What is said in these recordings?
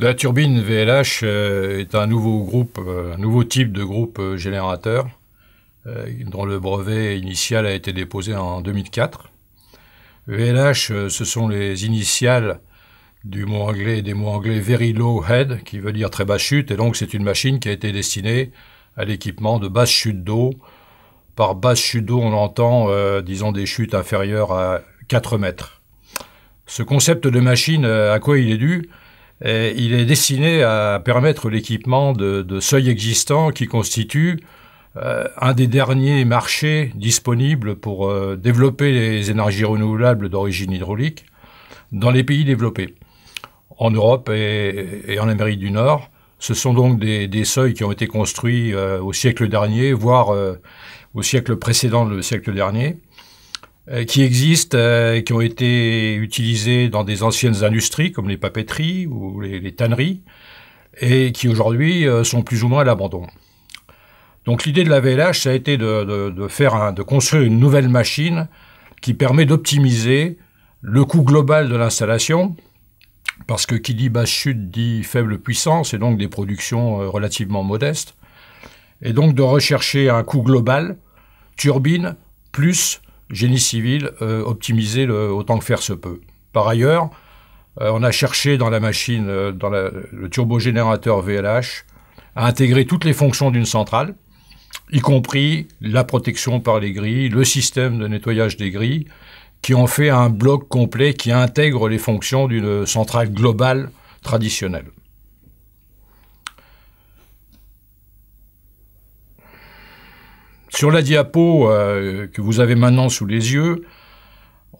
La turbine VLH euh, est un nouveau euh, un nouveau type de groupe euh, générateur dont le brevet initial a été déposé en 2004. VLH, ce sont les initiales du mot anglais, des mots anglais very low head, qui veut dire très basse chute, et donc c'est une machine qui a été destinée à l'équipement de basse chute d'eau. Par basse chute d'eau, on entend, disons, des chutes inférieures à 4 mètres. Ce concept de machine, à quoi il est dû euh, il est destiné à permettre l'équipement de, seuils existants qui constituent euh, un des derniers marchés disponibles pour euh, développer les énergies renouvelables d'origine hydraulique dans les pays développés, en Europe et, en Amérique du Nord. Ce sont donc des, seuils qui ont été construits au siècle dernier, voire au siècle précédent, le siècle dernier. Euh, qui existent, euh, qui ont été utilisés dans des anciennes industries comme les papeteries ou les, tanneries, et qui aujourd'hui euh, sont plus ou moins à l'abandon. Donc l'idée de la VLH, ça a été de, faire de construire une nouvelle machine qui permet d'optimiser le coût global de l'installation, parce que qui dit basse chute dit faible puissance, et donc des productions euh, relativement modestes, et donc de rechercher un coût global, turbine, plus génie civil, euh, optimiser autant que faire se peut. Par ailleurs, euh, on a cherché dans la machine, euh, dans le turbogénérateur VLH, à intégrer toutes les fonctions d'une centrale, y compris la protection par les grilles, le système de nettoyage des grilles, qui en fait un bloc complet qui intègre les fonctions d'une centrale globale traditionnelle. Sur la diapo euh, que vous avez maintenant sous les yeux,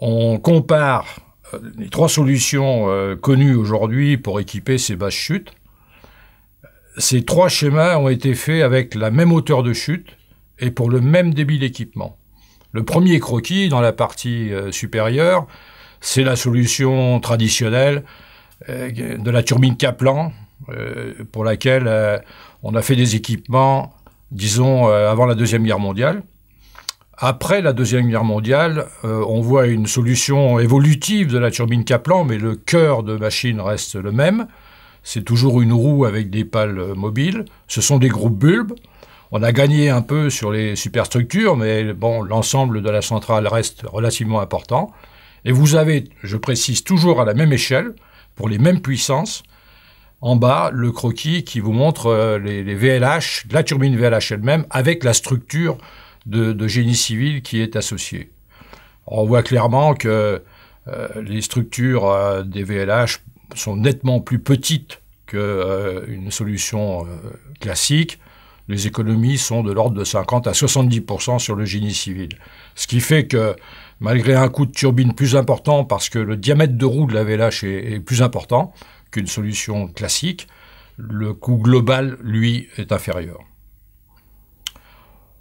on compare euh, les trois solutions euh, connues aujourd'hui pour équiper ces basses chutes. Ces trois schémas ont été faits avec la même hauteur de chute et pour le même débit d'équipement. Le premier croquis, dans la partie supérieure, c'est la solution traditionnelle de la turbine Kaplan, pour laquelle on a fait des équipements disons, euh, avant la Deuxième Guerre mondiale. Après la Deuxième Guerre mondiale, euh, on voit une solution évolutive de la turbine Kaplan, mais le cœur de machine reste le même. C'est toujours une roue avec des pales mobiles. Ce sont des groupes bulbes. On a gagné un peu sur les superstructures, mais bon, l'ensemble de la centrale reste relativement important. Et vous avez, je précise, toujours à la même échelle, pour les mêmes puissances, en bas le croquis qui vous montre euh, les, VLH, la turbine VLH elle-même, avec la structure de, génie civil qui est associée. On voit clairement que euh, les structures euh, des VLH sont nettement plus petites qu'une une solution classique. Les économies sont de l'ordre de 50 à 70% sur le génie civil. Ce qui fait que malgré un coût de turbine plus important parce que le diamètre de roue de la VLH est plus important, qu'une solution classique, le coût global, lui, est inférieur.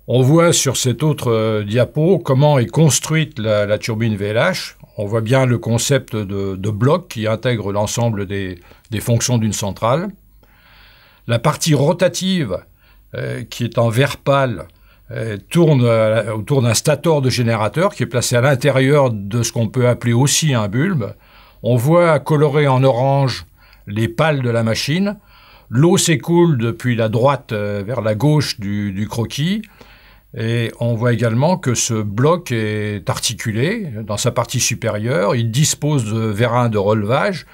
On voit sur cette autre euh, diapo comment est construite la, turbine VLH. On voit bien le concept de, bloc qui intègre l'ensemble des, fonctions d'une centrale. La partie rotative, euh, qui est en vert pâle, euh, tourne autour d'un stator de générateur qui est placé à l'intérieur de ce qu'on peut appeler aussi un bulbe. On voit coloré en orange les pales de la machine. L'eau s'écoule depuis la droite euh, vers la gauche du, croquis. Et on voit également que ce bloc est articulé dans sa partie supérieure. Il dispose de vérins de relevage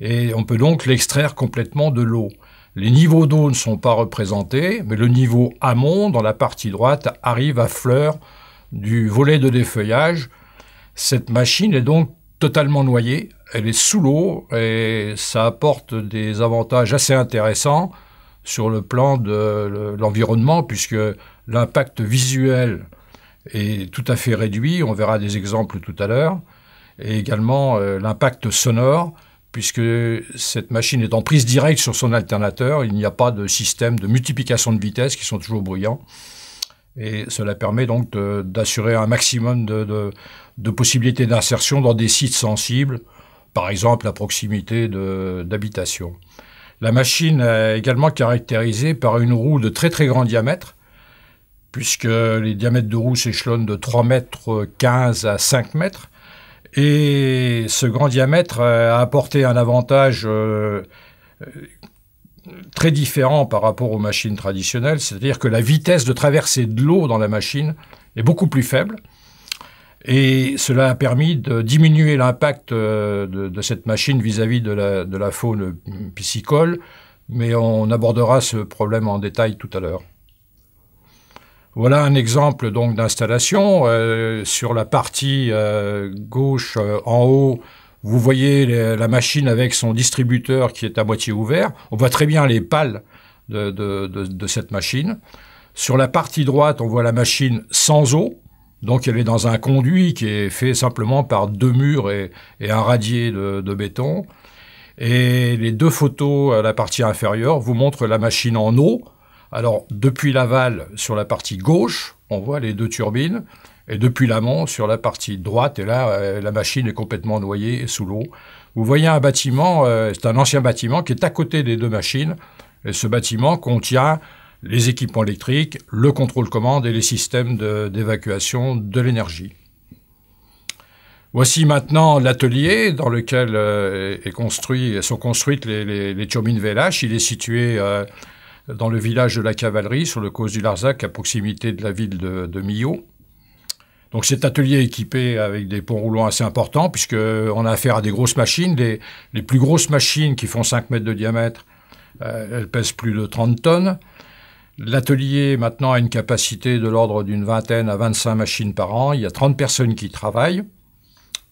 et on peut donc l'extraire complètement de l'eau. Les niveaux d'eau ne sont pas représentés, mais le niveau amont, dans la partie droite, arrive à fleur du volet de défeuillage. Cette machine est donc totalement noyée, elle est sous l'eau et ça apporte des avantages assez intéressants sur le plan de l'environnement puisque l'impact visuel est tout à fait réduit, on verra des exemples tout à l'heure, et également euh, l'impact sonore puisque cette machine est en prise directe sur son alternateur, il n'y a pas de système de multiplication de vitesse qui sont toujours bruyants. Et cela permet donc d'assurer un maximum de, possibilités d'insertion dans des sites sensibles, par exemple à proximité d'habitation. La machine est également caractérisée par une roue de très très grand diamètre, puisque les diamètres de roue s'échelonnent de 3 mètres 15 à 5 mètres. Et ce grand diamètre euh, a apporté un avantage euh, très différent par rapport aux machines traditionnelles, c'est-à-dire que la vitesse de traversée de l'eau dans la machine est beaucoup plus faible. Et cela a permis de diminuer l'impact euh, de, cette machine vis-à-vis de, la, faune piscicole, mais on abordera ce problème en détail tout à l'heure. Voilà un exemple donc d'installation. Euh, sur la partie euh, gauche en haut, vous voyez la machine avec son distributeur qui est à moitié ouvert. On voit très bien les pales de, cette machine. Sur la partie droite, on voit la machine sans eau. Donc elle est dans un conduit qui est fait simplement par deux murs et, et un radier de béton. Et les deux photos à la partie inférieure vous montrent la machine en eau. Alors depuis l'aval sur la partie gauche, on voit les deux turbines et depuis l'amont sur la partie droite. Et là, euh, la machine est complètement noyée sous l'eau. Vous voyez un bâtiment, euh, c'est un ancien bâtiment qui est à côté des deux machines. Et ce bâtiment contient les équipements électriques, le contrôle commande et les systèmes d'évacuation de, l'énergie. Voici maintenant l'atelier dans lequel euh, est construit, sont construites les, turbines VLH. Il est situé dans le village de la Cavalerie, sur le cause du Larzac, à proximité de la ville de, de Millau. Donc cet atelier est équipé avec des ponts roulants assez importants, puisqu'on a affaire à des grosses machines. Les, plus grosses machines qui font 5 mètres de diamètre, euh, elles pèsent plus de 30 tonnes. L'atelier maintenant a une capacité de l'ordre d'une vingtaine à 25 machines par an. Il y a 30 personnes qui travaillent.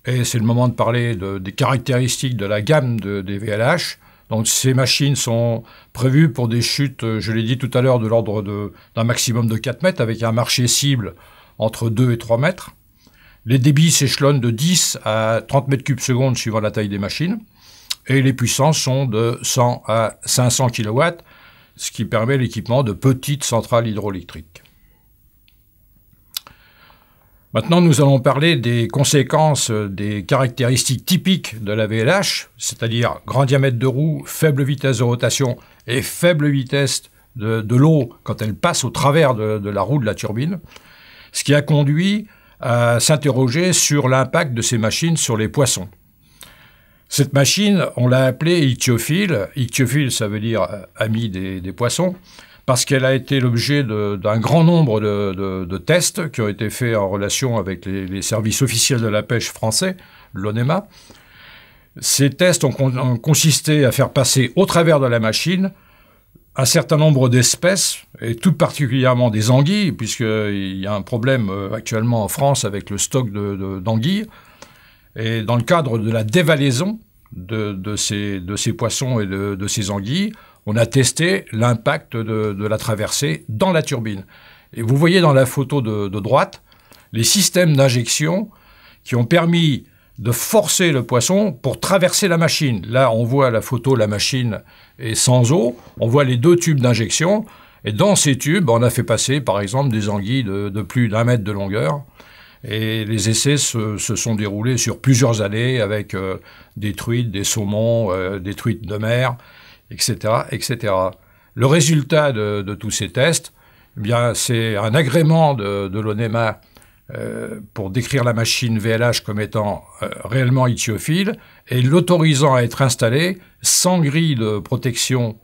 Et c'est le moment de parler des caractéristiques de la gamme des VLH. Donc ces machines sont prévues pour des chutes, je l'ai dit tout à l'heure, de l'ordre d'un maximum de 4 mètres, avec un marché cible entre 2 et 3 mètres. Les débits s'échelonnent de 10 à 30 mètres cubes secondes suivant la taille des machines. Et les puissances sont de 100 à 500 kW, ce qui permet l'équipement de petites centrales hydroélectriques. Maintenant, nous allons parler des conséquences des caractéristiques typiques de la VLH, c'est-à-dire grand diamètre de roue, faible vitesse de rotation et faible vitesse de, l'eau quand elle passe au travers de la roue de la turbine ce qui a conduit à s'interroger sur l'impact de ces machines sur les poissons. Cette machine, on l'a appelée ichthyophile. Ichthyophile, ça veut dire euh, ami des, poissons, parce qu'elle a été l'objet d'un grand nombre de, tests qui ont été faits en relation avec les, services officiels de la pêche français, l'ONEMA. Ces tests ont, consisté à faire passer au travers de la machine un certain nombre d'espèces, et tout particulièrement des anguilles, puisqu'il y a un problème euh, actuellement en France avec le stock d'anguilles. et dans le cadre de la dévalaison de, ces, poissons et de, ces anguilles, on a testé l'impact de, la traversée dans la turbine. Et vous voyez dans la photo de, droite les systèmes d'injection qui ont permis de forcer le poisson pour traverser la machine. Là, on voit la photo, la machine est sans eau, on voit les deux tubes d'injection, et dans ces tubes, on a fait passer, par exemple, des anguilles de, plus d'un mètre de longueur. Et les essais se, sont déroulés sur plusieurs années avec euh, des truites, des saumons, euh, des truites de mer, etc., etc. Le résultat de, tous ces tests, eh bien, c'est un agrément de, de l'ONEMA euh, pour décrire la machine VLH comme étant euh, réellement itiophile et l'autorisant à être installée sans grille de protection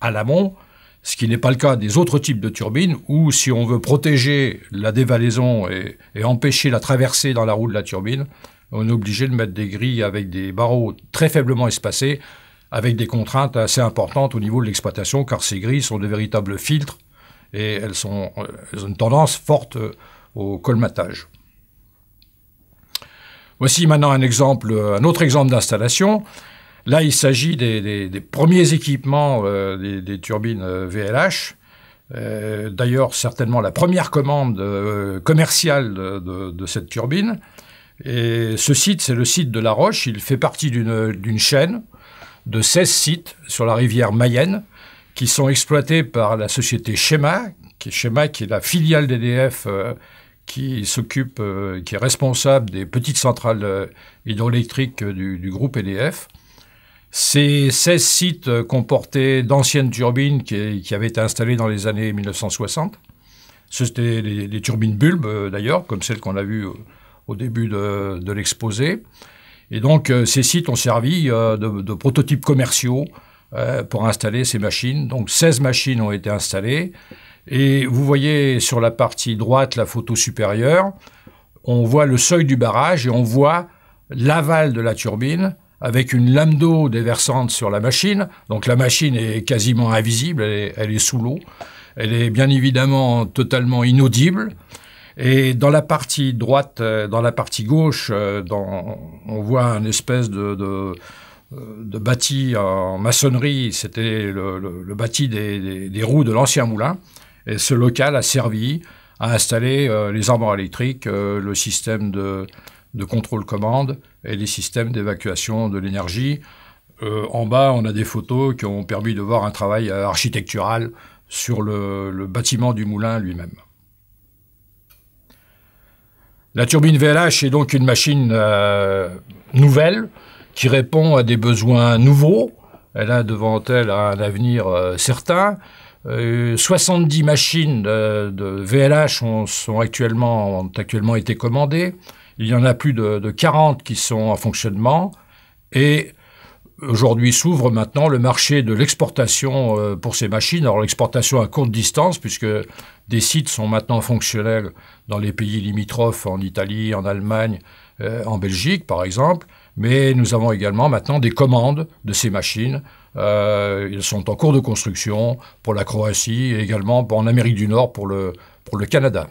à l'amont, ce qui n'est pas le cas des autres types de turbines, où si on veut protéger la dévalaison et, empêcher la traversée dans la roue de la turbine, on est obligé de mettre des grilles avec des barreaux très faiblement espacés, avec des contraintes assez importantes au niveau de l'exploitation, car ces grilles sont de véritables filtres et elles, sont, euh, elles ont une tendance forte au colmatage. Voici maintenant un, exemple, euh, un autre exemple d'installation. Là, il s'agit des, premiers équipements euh, des, turbines VLH. Euh, d'ailleurs, certainement la première commande commerciale de, cette turbine. Et ce site, c'est le site de La Roche. Il fait partie d'une chaîne de 16 sites sur la rivière Mayenne qui sont exploités par la société Schema, qui, Schema, qui est la filiale d'EDF qui s'occupe, euh, qui est responsable des petites centrales euh, hydroélectriques euh, du, groupe EDF. Ces 16 sites comportaient d'anciennes turbines qui, avaient été installées dans les années 1960. C'était des, des, turbines bulbes, d'ailleurs, comme celles qu'on a vues au, début de, l'exposé. Et donc, ces sites ont servi de, de prototypes commerciaux pour installer ces machines. Donc 16 machines ont été installées. Et vous voyez sur la partie droite la photo supérieure, on voit le seuil du barrage et on voit l'aval de la turbine avec une lame d'eau déversante sur la machine. Donc la machine est quasiment invisible, elle est, sous l'eau. Elle est bien évidemment totalement inaudible. Et dans la partie droite, euh, dans la partie gauche, euh, on voit une espèce euh, de, bâti en maçonnerie. C'était le, bâti des roues de l'ancien moulin. Et ce local a servi à installer euh, les armoires électriques, euh, le système de, contrôle-commande et les systèmes d'évacuation de l'énergie. Euh, en bas, on a des photos qui ont permis de voir un travail architectural sur le, le bâtiment du moulin lui-même. La turbine VLH est donc une machine nouvelle qui répond à des besoins nouveaux. Elle a devant elle un avenir certain. 70 euh, machines de, VLH ont, sont actuellement, actuellement été commandées. Il y en a plus de, 40 qui sont en fonctionnement. Et aujourd'hui s'ouvre maintenant le marché de l'exportation euh, pour ces machines. Alors l'exportation à courte distance, puisque des sites sont maintenant fonctionnels dans les pays limitrophes, en Italie, en Allemagne, euh, en Belgique par exemple. Mais nous avons également maintenant des commandes de ces machines euh, ils sont en cours de construction pour la Croatie et également en Amérique du Nord pour le, pour le Canada.